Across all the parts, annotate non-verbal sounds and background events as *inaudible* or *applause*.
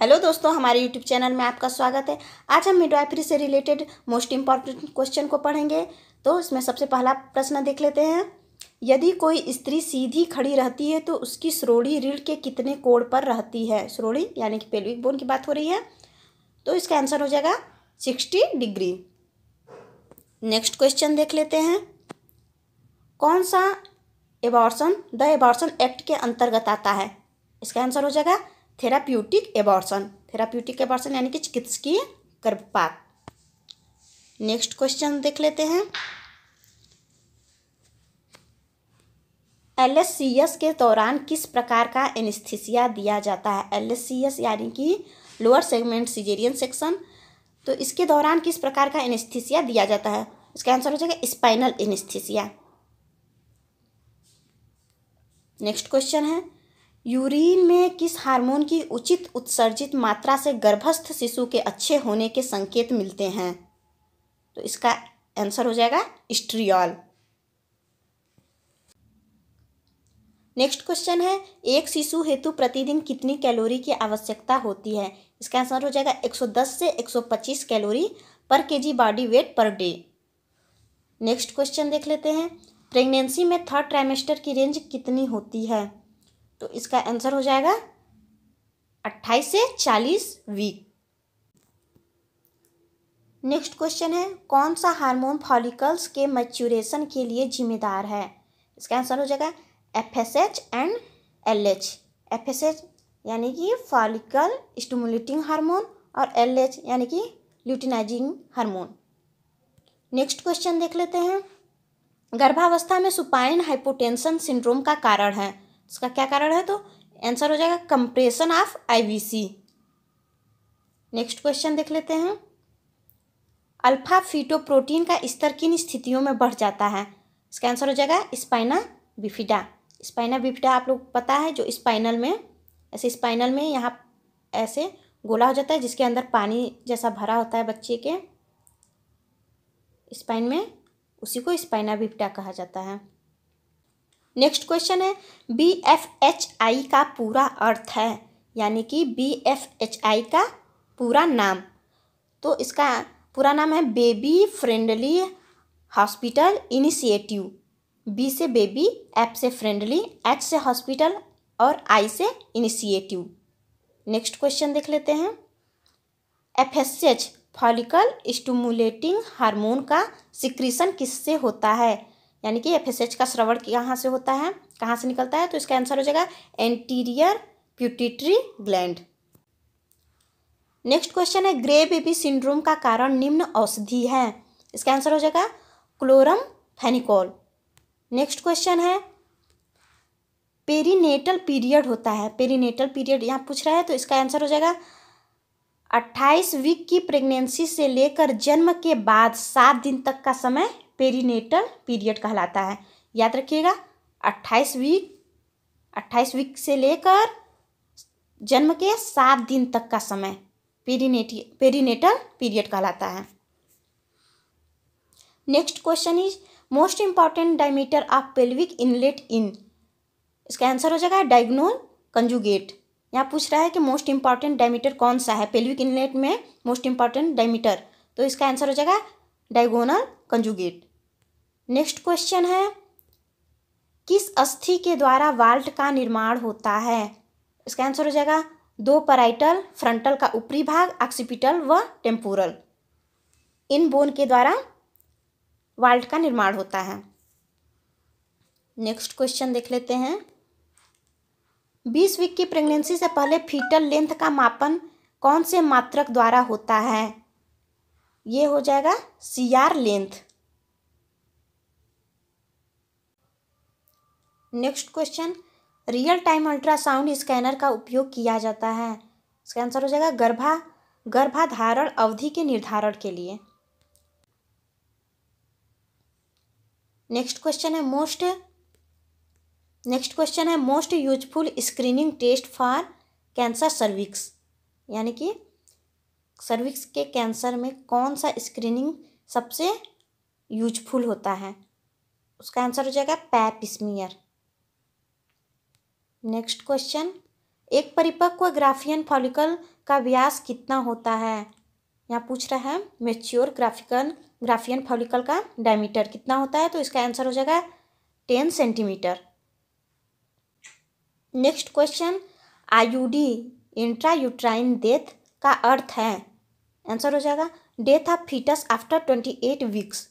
hello दोस्तों हमारे YouTube channel में आपका स्वागत है आज हम मिडवाइफरी से रिलेटेड मोस्ट इम्पॉर्टेंट क्वेश्चन को पढ़ेंगे तो इसमें सबसे पहला प्रश्न देख लेते हैं यदि कोई स्त्री सीधी खड़ी रहती है तो उसकी श्रोड़ी रीढ़ के कितने कोण पर रहती है श्रोड़ी यानी कि पेल्विक बोन की बात हो रही है तो इसका आंसर हो जाएगा सिक्सटी डिग्री नेक्स्ट क्वेश्चन देख लेते हैं कौन सा एबॉर्सन द एबॉर्सन एक्ट के अंतर्गत आता है इसका आंसर हो जाएगा थेराप्यूटिक एबॉर्सन थेराप्यूटिक एबॉर्सन यानी कि चिकित्सकीय गर्भपात नेक्स्ट क्वेश्चन देख लेते हैं एल के दौरान किस प्रकार का एनिस्थिसिया दिया जाता है एल यानी कि लोअर सेगमेंट सीजेरियन सेक्शन तो इसके दौरान किस प्रकार का एनिस्थिसिया दिया जाता है इसका आंसर हो जाएगा स्पाइनल एनिस्थिसिया नेक्स्ट क्वेश्चन है यूरिन में किस हार्मोन की उचित उत्सर्जित मात्रा से गर्भस्थ शिशु के अच्छे होने के संकेत मिलते हैं तो इसका आंसर हो जाएगा स्ट्रियॉल नेक्स्ट क्वेश्चन है एक शिशु हेतु प्रतिदिन कितनी कैलोरी की आवश्यकता होती है इसका आंसर हो जाएगा 110 से 125 कैलोरी पर केजी बॉडी वेट पर डे नेक्स्ट क्वेश्चन देख लेते हैं प्रेगनेंसी में थर्ड ट्राइमेस्टर की रेंज कितनी होती है तो इसका आंसर हो जाएगा अट्ठाईस से चालीस वीक नेक्स्ट क्वेश्चन है कौन सा हार्मोन फॉलिकल्स के मैच्यूरेशन के लिए जिम्मेदार है इसका आंसर हो जाएगा F S H and L H F S H यानी कि फॉलिकल स्टमुलेटिंग हार्मोन और एल एच यानी कि ल्यूटिनाइजिंग हार्मोन नेक्स्ट क्वेश्चन देख लेते हैं गर्भावस्था में सुपाइन हाइपोटेंशन सिंड्रोम का कारण है इसका क्या कारण है तो आंसर हो जाएगा compression of IVC next question देख लेते हैं अल्फा फीटोप्रोटीन का स्तर किन स्थितियों में बढ़ जाता है इसका आंसर हो जाएगा स्पाइना बिफिडा स्पाइना बिफिडा आप लोग पता है जो स्पाइनल में ऐसे स्पाइनल में यहाँ ऐसे गोला हो जाता है जिसके अंदर पानी जैसा भरा होता है बच्चे के स्पाइन में उसी को स्पाइना बिफिडा कहा जाता है नेक्स्ट क्वेश्चन है बी एफ एच आई का पूरा अर्थ है यानी कि बी एफ एच आई का पूरा नाम तो इसका पूरा नाम है baby friendly hospital initiative B से बेबी एफ से फ्रेंडली एच से हॉस्पिटल और आई से इनिशिएटिव नेक्स्ट क्वेश्चन देख लेते हैं F S H follicle stimulating hormone का सिक्रीशन किससे होता है यानी कि एफ का श्रवण कहाँ से होता है कहाँ से निकलता है तो इसका आंसर हो जाएगा anterior pituitary gland next question है ग्रे बेबी सिंड्रोम का कारण निम्न औषधि है इसका आंसर हो जाएगा क्लोरम फेनिकॉल नेक्स्ट क्वेश्चन है पेरीनेटल पीरियड होता है पेरीनेटल पीरियड यहाँ पूछ रहा है तो इसका आंसर हो जाएगा अट्ठाईस वीक की प्रेगनेंसी से लेकर जन्म के बाद सात दिन तक का समय पेरीनेटल पीरियड कहलाता है याद रखिएगा अट्ठाईस वीक अट्ठाईस वीक से लेकर जन्म के सात दिन तक का समय पेरीनेटी पेरीनेटल पीरियड कहलाता है next question is most important diameter of pelvic inlet in इसका आंसर हो जाएगा डायग्नोल कंजुगेट यहाँ पूछ रहा है कि मोस्ट इंपॉर्टेंट डायमीटर कौन सा है पेल्विक इनलेट में मोस्ट इंपॉर्टेंट डायमीटर तो इसका आंसर हो जाएगा डायगोनल कंजुगेट नेक्स्ट क्वेश्चन है किस अस्थि के द्वारा वाल्ट का निर्माण होता है इसका आंसर हो जाएगा दो पराइटल फ्रंटल का ऊपरी भाग ऑक्सीपिटल व टेम्पोरल इन बोन के द्वारा वाल्ट का निर्माण होता है नेक्स्ट क्वेश्चन देख लेते हैं बीस वीक की प्रेगनेंसी से पहले फीटल लेंथ का मापन कौन से मात्रक द्वारा होता है ये हो जाएगा C R length next question real time ultrasound scanner का उपयोग किया जाता है इसका आंसर हो जाएगा गर्भा गर्भाधारण अवधि के निर्धारण के लिए नेक्स्ट क्वेश्चन है मोस्ट नेक्स्ट क्वेश्चन है most useful screening test for cancer cervix यानी कि सर्विक्स के कैंसर में कौन सा स्क्रीनिंग सबसे यूजफुल होता है उसका आंसर हो जाएगा पैप स्मियर नेक्स्ट क्वेश्चन एक परिपक्व ग्राफियन फॉलिकल का व्यास कितना होता है यहाँ पूछ रहा है मेच्योर ग्राफिकल ग्राफियन फॉलिकल का डायमीटर कितना होता है तो इसका आंसर हो जाएगा ten centimetre next question IUD intrauterine death का अर्थ है आंसर हो जाएगा death of foetus after twenty eight weeks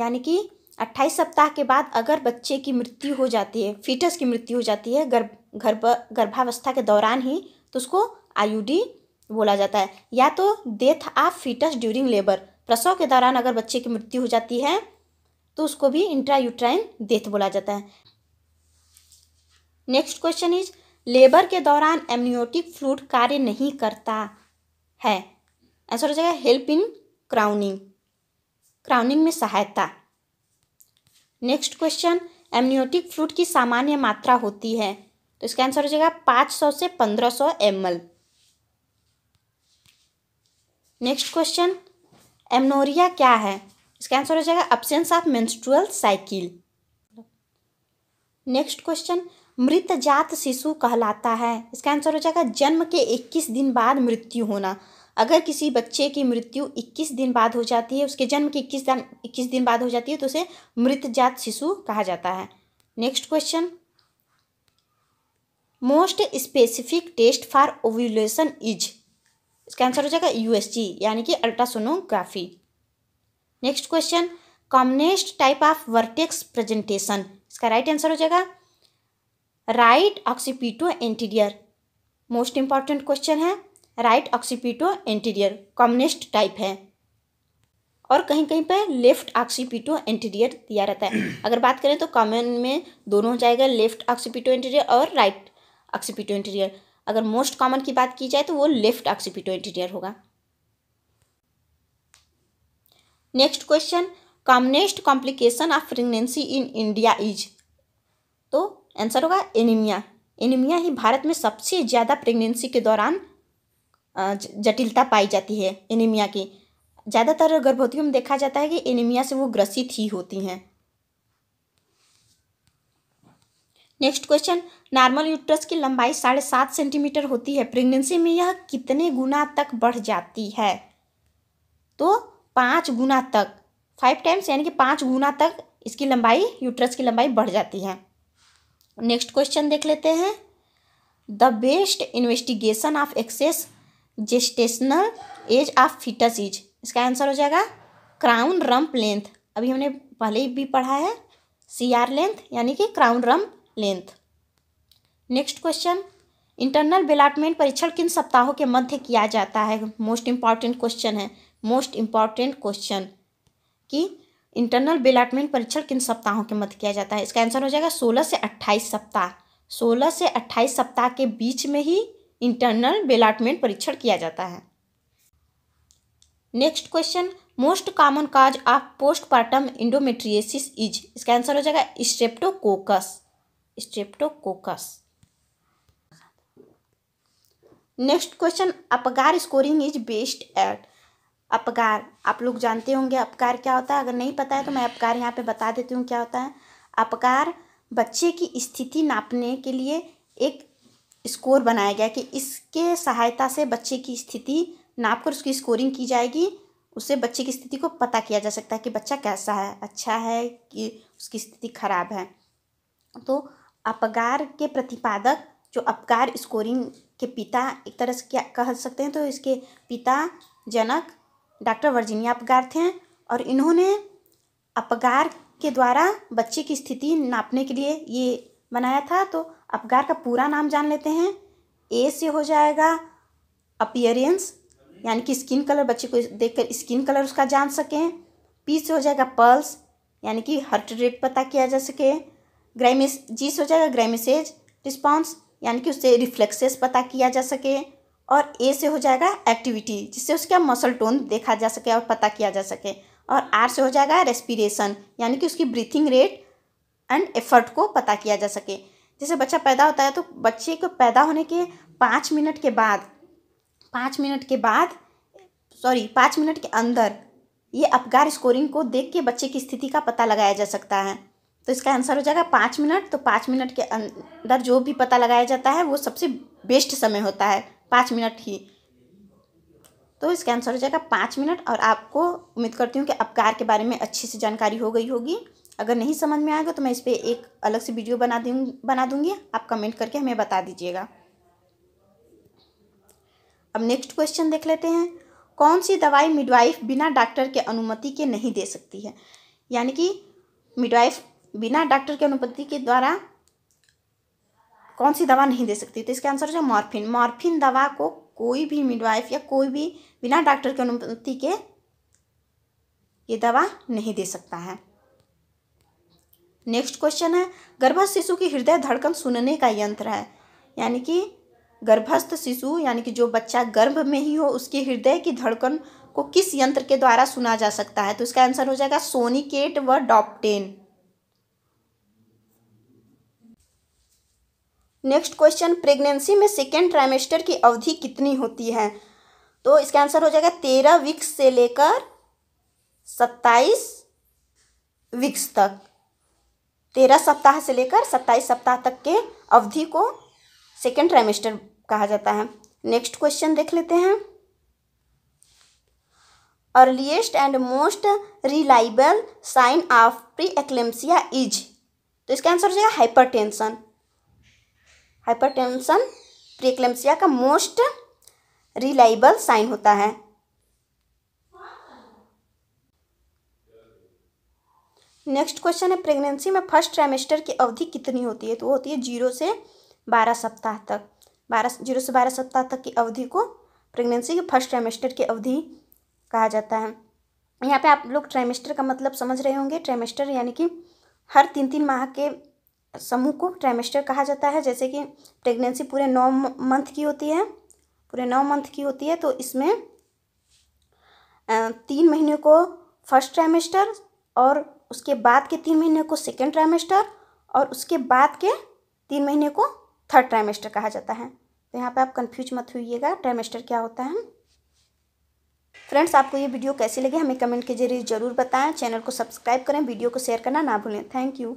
यानी कि अट्ठाईस सप्ताह के बाद अगर बच्चे की मृत्यु हो जाती है फीटस की मृत्यु हो जाती है गर्भ गर्भ गर्भावस्था के दौरान ही तो उसको आईयूडी बोला जाता है या तो death of foetus during labour प्रसव के दौरान अगर बच्चे की मृत्यु हो जाती है तो उसको भी इंट्रा यूट्राइन डेथ बोला जाता है नेक्स्ट क्वेश्चन इज लेबर के दौरान एमनियोटिक फ्लूड कार्य नहीं करता है आंसर हो जाएगा हेल्प इन क्राउनिंग क्राउनिंग में सहायता नेक्स्ट क्वेश्चन एमनियोटिक फ्लूड की सामान्य मात्रा होती है तो इसका आंसर हो जाएगा पाँच सौ से पंद्रह सौ एम नेक्स्ट क्वेश्चन एमनोरिया क्या है इसका आंसर हो जाएगा absence of menstrual cycle next question मृत जात शिशु कहलाता है इसका आंसर हो जाएगा जन्म के इक्कीस दिन बाद मृत्यु होना अगर किसी बच्चे की मृत्यु 21 दिन बाद हो जाती है उसके जन्म के 21 दिन इक्कीस दिन बाद हो जाती है तो उसे मृतजात शिशु कहा जाता है next question most specific test for ovulation is इसका आंसर हो जाएगा यूएसजी यानी कि ultrasonography next question commonest type of vertex presentation इसका राइट आंसर हो जाएगा right occipito anterior most important question है right occipito anterior commonest type है और कहीं कहीं पर लेफ्ट ऑक्सीपिटो एंटीरियर दिया रहता है *clears throat* अगर बात करें तो कॉमन में दोनों हो जाएगा लेफ्ट ऑक्सीपिटो एंटीरियर और राइट ऑक्सीपिटो एंटीरियर अगर मोस्ट कॉमन की बात की जाए तो वो लेफ्ट ऑक्सीपिटो एंटीरियर होगा next question commonest complication of pregnancy in India is तो आंसर होगा एनीमिया एनीमिया ही भारत में सबसे ज़्यादा प्रेगनेंसी के दौरान जटिलता पाई जाती है एनीमिया की ज़्यादातर गर्भवतियों में देखा जाता है कि एनीमिया से वो ग्रसित ही होती हैं नेक्स्ट क्वेश्चन नॉर्मल यूट्रस की लंबाई साढ़े सात सेंटीमीटर होती है प्रेगनेंसी में यह कितने गुना तक बढ़ जाती है तो पाँच गुना तक फाइव टाइम्स यानी कि पाँच गुना तक इसकी लंबाई यूट्रस की लंबाई बढ़ जाती है नेक्स्ट क्वेश्चन देख लेते हैं the best investigation of access gestational age of foetus is इसका आंसर हो जाएगा क्राउन रम्प लेंथ अभी हमने पहले भी पढ़ा है सी आर लेंथ यानी कि crown rump length next question internal ballottement परीक्षण किन सप्ताहों के मध्य किया जाता है मोस्ट इम्पॉर्टेंट क्वेश्चन है मोस्ट इम्पॉर्टेंट क्वेश्चन कि इंटरनल बेलाटमेंट परीक्षण किन सप्ताहों के मध्य किया जाता है इसका आंसर हो जाएगा सोलह से अट्ठाईस सप्ताह सोलह से अट्ठाईस सप्ताह के बीच में ही इंटरनल बेलाटमेंट परीक्षण किया जाता है next question most common cause of postpartum endometriosis is इसका आंसर हो जाएगा streptococcus streptococcus next question Apgar scoring is based at Apgar आप लोग जानते होंगे अपकार क्या होता है अगर नहीं पता है तो मैं अपकार यहाँ पे बता देती हूँ क्या होता है अपकार बच्चे की स्थिति नापने के लिए एक स्कोर बनाया गया कि इसके सहायता से बच्चे की स्थिति नाप कर उसकी स्कोरिंग की जाएगी उससे बच्चे की स्थिति को पता किया जा सकता है कि बच्चा कैसा है अच्छा है कि उसकी स्थिति खराब है तो अपगार के प्रतिपादक जो अपगार स्कोरिंग के पिता एक तरह से क्या कह सकते हैं तो इसके पिता जनक डॉक्टर वर्जीनिया अपगार थे और इन्होंने अपगार के द्वारा बच्चे की स्थिति नापने के लिए ये बनाया था तो अपगार का पूरा नाम जान लेते हैं ए से हो जाएगा अपियरेंस यानी कि स्किन कलर बच्चे को देखकर स्किन कलर उसका जान सकें पी से हो जाएगा पल्स यानी कि हार्ट रेट पता किया जा सके ग्रेमिस जी से हो जाएगा ग्राइमेसेज रिस्पॉन्स यानी कि उससे रिफ्लेक्सेस पता किया जा सके और ए से हो जाएगा एक्टिविटी जिससे उसका मसल टोन देखा जा सके और पता किया जा सके और आर से हो जाएगा रेस्पिरेशन यानी कि उसकी ब्रीथिंग रेट एंड एफर्ट को पता किया जा सके जैसे बच्चा पैदा होता है तो बच्चे को पैदा होने के पाँच मिनट के बाद पाँच मिनट के बाद सॉरी पाँच मिनट के अंदर ये अपगार स्कोरिंग को देख के बच्चे की स्थिति का पता लगाया जा सकता है तो इसका आंसर हो जाएगा पाँच मिनट तो पाँच मिनट के अंदर जो भी पता लगाया जाता है वो सबसे बेस्ट समय होता है पाँच मिनट ही तो इसका आंसर हो जाएगा पाँच मिनट और आपको उम्मीद करती हूँ कि अपकार के बारे में अच्छी से जानकारी हो गई होगी अगर नहीं समझ में आएगा तो मैं इस पर एक अलग से वीडियो बना दूँ बना दूँगी आप कमेंट करके हमें बता दीजिएगा अब नेक्स्ट क्वेश्चन देख लेते हैं कौन सी दवाई मिडवाइफ बिना डॉक्टर के अनुमति के नहीं दे सकती है यानी कि मिडवाइफ बिना डॉक्टर के अनुमति के द्वारा कौन सी दवा नहीं दे सकती तो इसका आंसर जाए मॉर्फिन मॉर्फिन दवा को कोई भी मिडवाइफ या कोई भी बिना डॉक्टर के अनुमति के ये दवा नहीं दे सकता है नेक्स्ट क्वेश्चन है गर्भस्थ शिशु की हृदय धड़कन सुनने का यंत्र है यानी कि गर्भस्थ शिशु यानी कि जो बच्चा गर्भ में ही हो उसके हृदय की धड़कन को किस यंत्र के द्वारा सुना जा सकता है तो इसका आंसर हो जाएगा सोनिकेट व डॉपटेन नेक्स्ट क्वेश्चन प्रेगनेंसी में सेकेंड ट्राइमेस्टर की अवधि कितनी होती है तो इसका आंसर हो जाएगा तेरह वीक्स से लेकर सत्ताईस वीक्स तक तेरह सप्ताह से लेकर सत्ताईस सप्ताह तक के अवधि को सेकेंड ट्राइमेस्टर कहा जाता है नेक्स्ट क्वेश्चन देख लेते हैं earliest and most reliable sign of pre eclampsia is तो इसका आंसर हो जाएगा hypertension hypertension pre eclampsia का मोस्ट रिलाइबल साइन होता है नेक्स्ट क्वेश्चन है प्रेगनेंसी में फर्स्ट ट्राइमेस्टर की अवधि कितनी होती है तो वो होती है जीरो से बारह सप्ताह तक बारह जीरो से बारह सप्ताह तक की अवधि को प्रेगनेंसी के फर्स्ट ट्राइमेस्टर की अवधि कहा जाता है यहाँ पे आप लोग ट्राइमेस्टर का मतलब समझ रहे होंगे ट्राइमेस्टर यानी कि हर तीन तीन माह के समूह को ट्राइमेस्टर कहा जाता है जैसे कि प्रेगनेंसी पूरे नौ मंथ की होती है पूरे नौ मंथ की होती है तो इसमें तीन महीने को फर्स्ट ट्राइमेस्टर और उसके बाद के तीन महीने को सेकेंड ट्राइमेस्टर और उसके बाद के तीन महीने को थर्ड ट्राइमेस्टर कहा जाता है तो यहाँ पे आप कंफ्यूज मत होइएगा ट्राइमेस्टर क्या होता है फ्रेंड्स आपको ये वीडियो कैसे लगे हमें कमेंट के जरिए ज़रूर बताएं चैनल को सब्सक्राइब करें वीडियो को शेयर करना ना भूलें थैंक यू